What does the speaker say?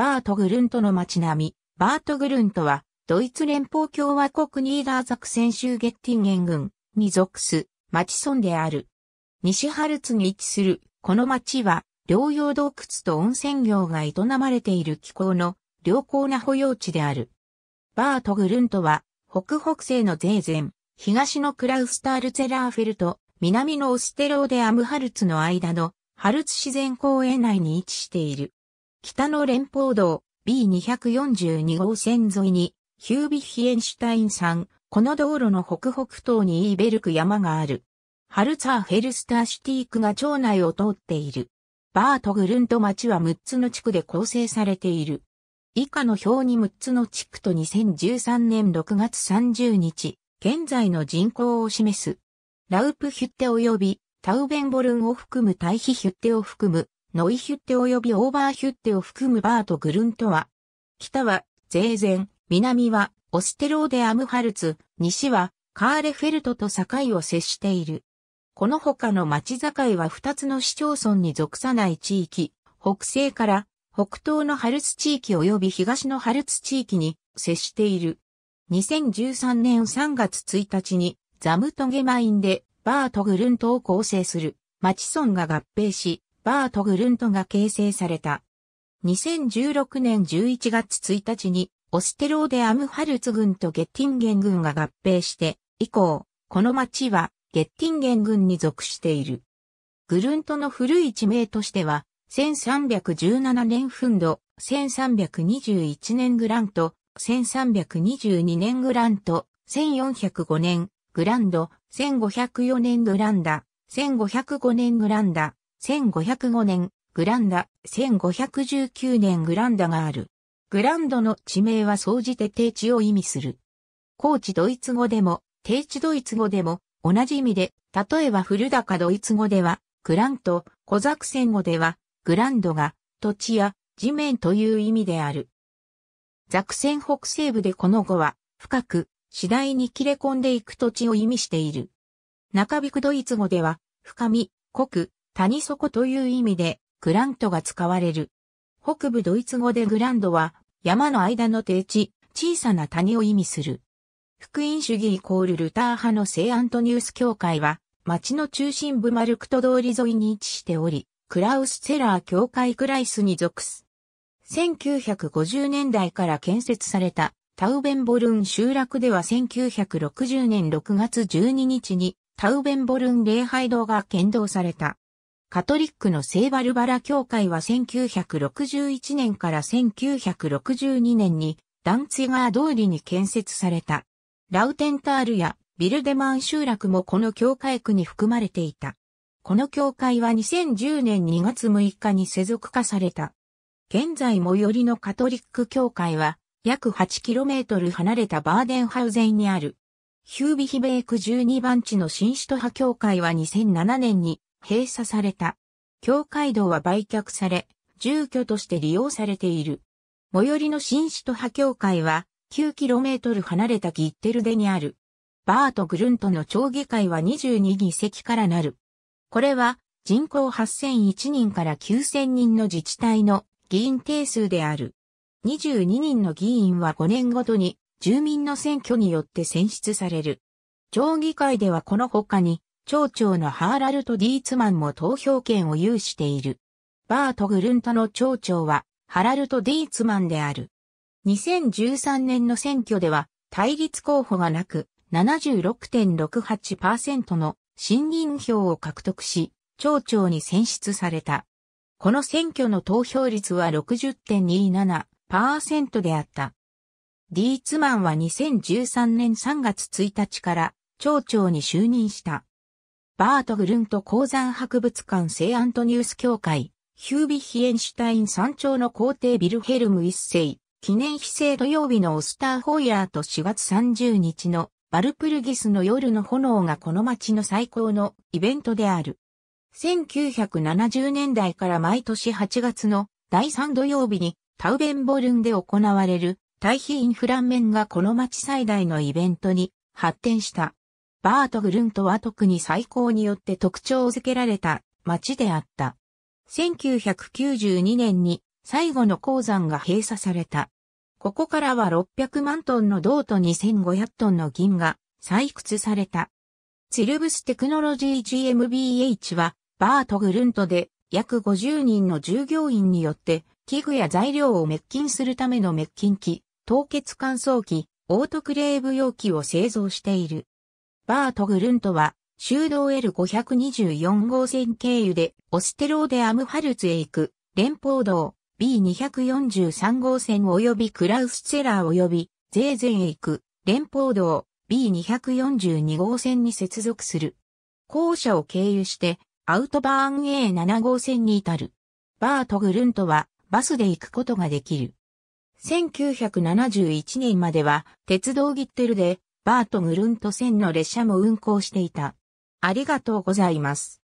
バートグルントの街並み、バートグルントは、ドイツ連邦共和国ニーダーザクセン州ゲッティンゲン郡に属す、町村である。西ハルツに位置する、この町は、療養洞窟と温泉業が営まれている気候の良好な保養地である。バートグルントは、北北西のゼーゼン、東のクラウスタールゼラーフェルト、南のオステローデアムハルツの間のハルツ自然公園内に位置している。北の連邦道 B242 号線沿いにヒュービッヒエンシュタイン山、この道路の北北東にイーベルク山がある。ハルツァーヘルスターシティ区が町内を通っている。バートグルント町は6つの地区で構成されている。以下の表に6つの地区と2013年6月30日、現在の人口を示す。ラウプヒュッテ及びタウベンボルンを含む対比ヒュッテを含むノイヒュッテ及びオーバーヒュッテを含むバートグルントは、北はゼーゼン、南はオステローデアムハルツ、西はカーレフェルトと境を接している。この他の町境は2つの市町村に属さない地域、北西から北東のハルツ地域及び東のハルツ地域に接している。2013年3月1日にザムトゲマインでバートグルントを構成する町村が合併し、バーとグルントが形成された。2016年11月1日に、オステローデアムハルツ軍とゲッティンゲン軍が合併して、以降、この町はゲッティンゲン軍に属している。グルントの古い地名としては、1317年フンド、1321年グラント、1322年グラント、1405年グランド、1504年グランダ、1505年グランダ、1505年、グランダ、1519年グランダがある。グランドの地名は総じて定地を意味する。高地ドイツ語でも、定地ドイツ語でも、同じ意味で、例えば古高ドイツ語では、グラント、小作戦語では、グランドが、土地や地面という意味である。ザクセン北西部でこの語は、深く、次第に切れ込んでいく土地を意味している。中引くドイツ語では、深み、濃く、谷底という意味で、グラントが使われる。北部ドイツ語でグランドは、山の間の低地、小さな谷を意味する。福音主義イコールルター派の聖アントニウス教会は、町の中心部マルクト通り沿いに位置しており、クラウス・セラー教会クライスに属す。1950年代から建設されたタウベンボルン集落では1960年6月12日にタウベンボルン礼拝堂が建造された。カトリックの聖バルバラ教会は1961年から1962年にダンツィガー通りに建設された。ラウテンタールやビルデマン集落もこの教会区に含まれていた。この教会は2010年2月6日に世俗化された。現在最寄りのカトリック教会は約 8km 離れたバーデンハウゼンにある。ヒュービヒベーク12番地の新首都派教会は2007年に閉鎖された。教会堂は売却され、住居として利用されている。最寄りの新首都派教会は 9km 離れたギッテルデにある。バート・グルントの町議会は22議席からなる。これは人口8001人から9000人の自治体の議員定数である。22人の議員は5年ごとに住民の選挙によって選出される。町議会ではこの他に町長のハーラルト・ディーツマンも投票権を有している。バート・グルントの町長は、ハラルト・ディーツマンである。2013年の選挙では、対立候補がなく、76.68%の信任票を獲得し、町長に選出された。この選挙の投票率は60.27%であった。ディーツマンは2013年3月1日から町長に就任した。バート・グルント鉱山博物館聖アントニウス協会、ヒュービッヒエンシュタイン山頂の皇帝ビルヘルム一世、記念碑正。土曜日のオスターホイヤーと4月30日のバルプルギスの夜の炎がこの街の最高のイベントである。1970年代から毎年8月の第3土曜日にタウベンボルンで行われる対比インフラン面がこの街最大のイベントに発展した。バートグルントは特に最高によって特徴づけられた町であった。1992年に最後の鉱山が閉鎖された。ここからは600万トンの銅と2500トンの銀が採掘された。ツィルブステクノロジー GmbH はバートグルントで約50人の従業員によって器具や材料を滅菌するための滅菌機、凍結乾燥機、オートクレーブ容器を製造している。バート・グルントは、修道 L524 号線経由で、オステローデ・アムハルツへ行く、連邦道 B243 号線及びクラウスツェラー及び、ゼーゼンへ行く、連邦道 B242 号線に接続する。校舎を経由して、アウトバーン A7 号線に至る。バート・グルントは、バスで行くことができる。1971年までは、鉄道ギッテルで、バート・グルント線の列車も運行していた。ありがとうございます。